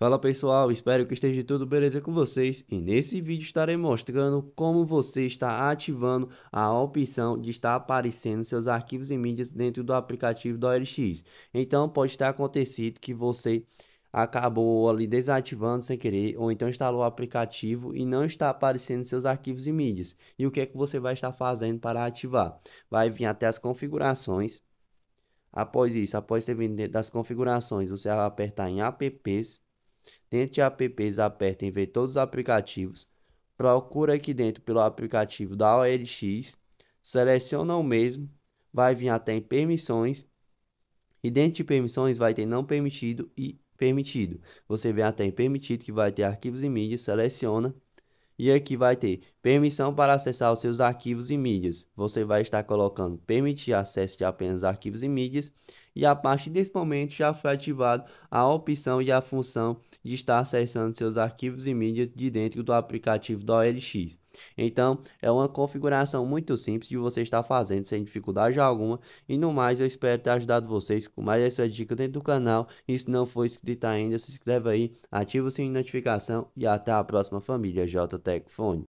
Fala pessoal, espero que esteja tudo beleza com vocês e nesse vídeo estarei mostrando como você está ativando a opção de estar aparecendo seus arquivos e mídias dentro do aplicativo da OLX. Então pode ter acontecido que você acabou ali desativando sem querer ou então instalou o aplicativo e não está aparecendo seus arquivos e mídias. E o que é que você vai estar fazendo para ativar? Vai vir até as configurações. Após isso, após ter vindo das configurações, você vai apertar em apps Dentro de apps, aperta em ver todos os aplicativos. Procura aqui dentro pelo aplicativo da OLX. Seleciona o mesmo. Vai vir até em permissões. E dentro de permissões vai ter não permitido e permitido. Você vem até em permitido que vai ter arquivos e mídias. Seleciona. E aqui vai ter permissão para acessar os seus arquivos e mídias. Você vai estar colocando permitir acesso de apenas arquivos e mídias e a partir desse momento já foi ativado a opção e a função de estar acessando seus arquivos e mídias de dentro do aplicativo da OLX. Então, é uma configuração muito simples de você estar fazendo sem dificuldade alguma. E no mais, eu espero ter ajudado vocês com mais essa dica dentro do canal. E se não for inscrito ainda, se inscreva aí, ativa o sininho de notificação e até a próxima família JTech